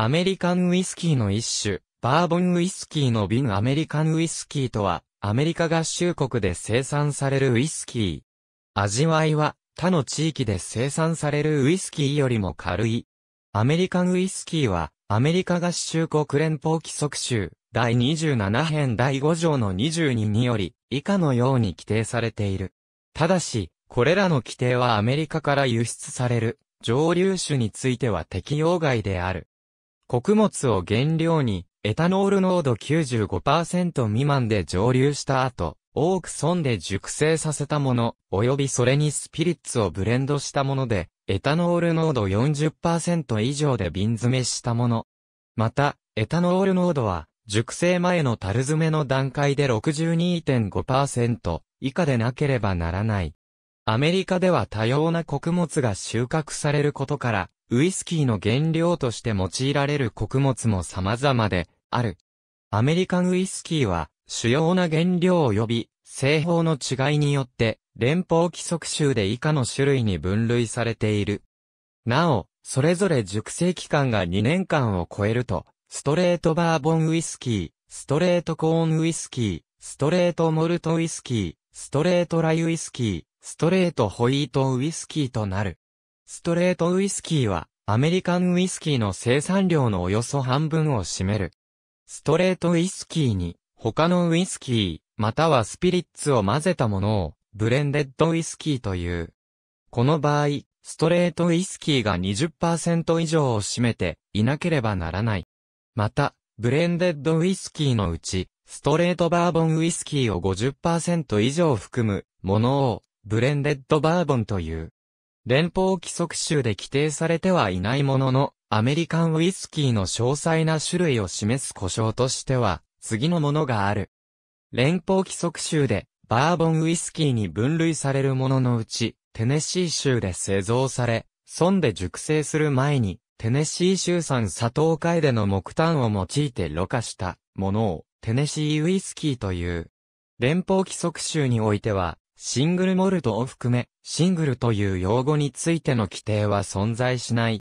アメリカンウイスキーの一種、バーボンウイスキーの瓶アメリカンウイスキーとは、アメリカ合衆国で生産されるウイスキー。味わいは、他の地域で生産されるウイスキーよりも軽い。アメリカンウイスキーは、アメリカ合衆国連邦規則州、第27編第5条の22により、以下のように規定されている。ただし、これらの規定はアメリカから輸出される、蒸留酒については適用外である。穀物を原料に、エタノール濃度95%未満で蒸留した後、多く損で熟成させたもの、及びそれにスピリッツをブレンドしたもので、エタノール濃度40%以上で瓶詰めしたもの。また、エタノール濃度は、熟成前の樽詰めの段階で62.5%以下でなければならない。アメリカでは多様な穀物が収穫されることから、ウイスキーの原料として用いられる穀物も様々である。アメリカンウイスキーは主要な原料及び製法の違いによって連邦規則州で以下の種類に分類されている。なお、それぞれ熟成期間が2年間を超えると、ストレートバーボンウイスキー、ストレートコーンウイスキー、ストレートモルトウイスキー、ストレートライウイスキー、ストレートホイートウイスキーとなる。ストレートウイスキーは、アメリカンウイスキーの生産量のおよそ半分を占める。ストレートウイスキーに、他のウイスキー、またはスピリッツを混ぜたものを、ブレンデッドウイスキーという。この場合、ストレートウイスキーが20%以上を占めていなければならない。また、ブレンデッドウイスキーのうち、ストレートバーボンウイスキーを50%以上含むものを、ブレンデッドバーボンという。連邦規則州で規定されてはいないものの、アメリカンウイスキーの詳細な種類を示す故障としては、次のものがある。連邦規則州で、バーボンウイスキーに分類されるもののうち、テネシー州で製造され、損で熟成する前に、テネシー州産砂糖カエデの木炭を用いてろ過したものを、テネシーウイスキーという。連邦規則州においては、シングルモルトを含め、シングルという用語についての規定は存在しない。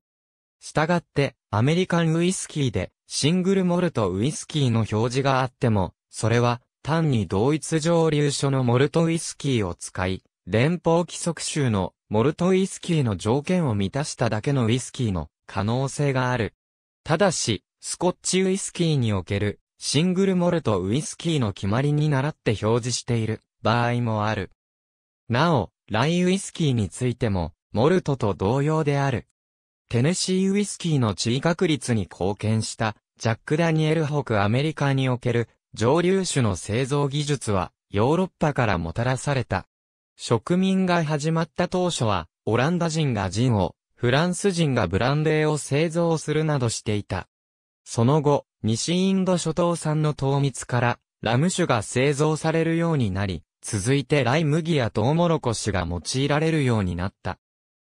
したがって、アメリカンウイスキーで、シングルモルトウイスキーの表示があっても、それは、単に同一蒸留所のモルトウイスキーを使い、連邦規則州のモルトウイスキーの条件を満たしただけのウイスキーの可能性がある。ただし、スコッチウイスキーにおけるシングルモルトウイスキーの決まりに倣って表示している場合もある。なお、ライウイスキーについても、モルトと同様である。テネシーウイスキーの地位確立に貢献した、ジャック・ダニエル北アメリカにおける蒸留酒の製造技術はヨーロッパからもたらされた。植民が始まった当初はオランダ人がジンを、フランス人がブランデーを製造するなどしていた。その後、西インド諸島産の糖蜜からラム酒が製造されるようになり、続いてライ麦やトウモロコシが用いられるようになった。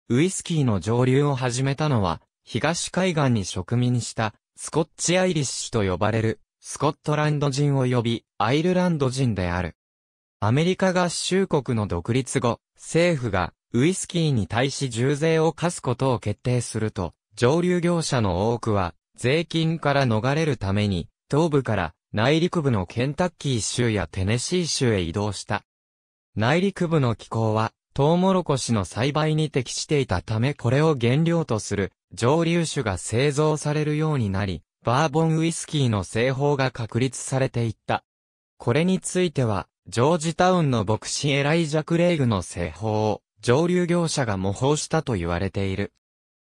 ウイスキーの蒸留を始めたのは、東海岸に植民したスコッチアイリッシュと呼ばれるスコットランド人及び、アイルランド人である。アメリカ合衆国の独立後、政府がウイスキーに対し重税を課すことを決定すると、蒸留業者の多くは税金から逃れるために、東部から内陸部のケンタッキー州やテネシー州へ移動した。内陸部の気候は、トウモロコシの栽培に適していたためこれを原料とする蒸留酒が製造されるようになり、バーボンウイスキーの製法が確立されていった。これについては、ジョージタウンの牧師エライジャ・クレイグの製法を蒸留業者が模倣したと言われている。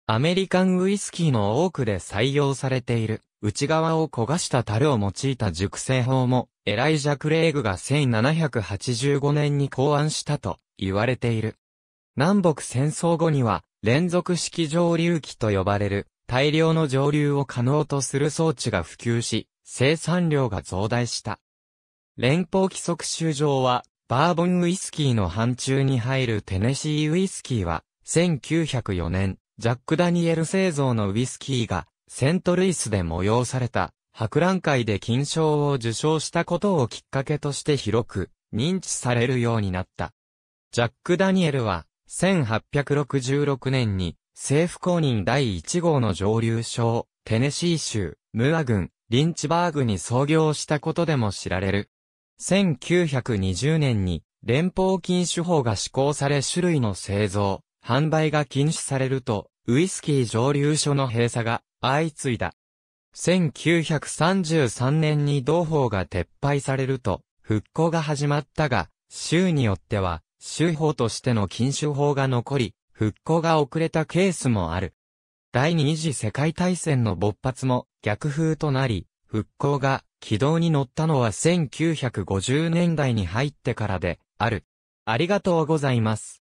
アメリカンウイスキーの多くで採用されている。内側を焦がした樽を用いた熟成法も、エライジャ・クレイグが1785年に考案したと言われている。南北戦争後には、連続式蒸留機と呼ばれる、大量の蒸留を可能とする装置が普及し、生産量が増大した。連邦規則州上は、バーボンウイスキーの範疇に入るテネシーウイスキーは、1904年、ジャック・ダニエル製造のウイスキーがセントルイスで催された博覧会で金賞を受賞したことをきっかけとして広く認知されるようになった。ジャック・ダニエルは1866年に政府公認第1号の上流省、テネシー州、ムア郡、リンチバーグに創業したことでも知られる。1920年に連邦禁酒法が施行され種類の製造、販売が禁止されると、ウイスキー蒸留所の閉鎖が相次いだ。1933年に同法が撤廃されると、復興が始まったが、州によっては、州法としての禁酒法が残り、復興が遅れたケースもある。第二次世界大戦の勃発も逆風となり、復興が軌道に乗ったのは1950年代に入ってからである。ありがとうございます。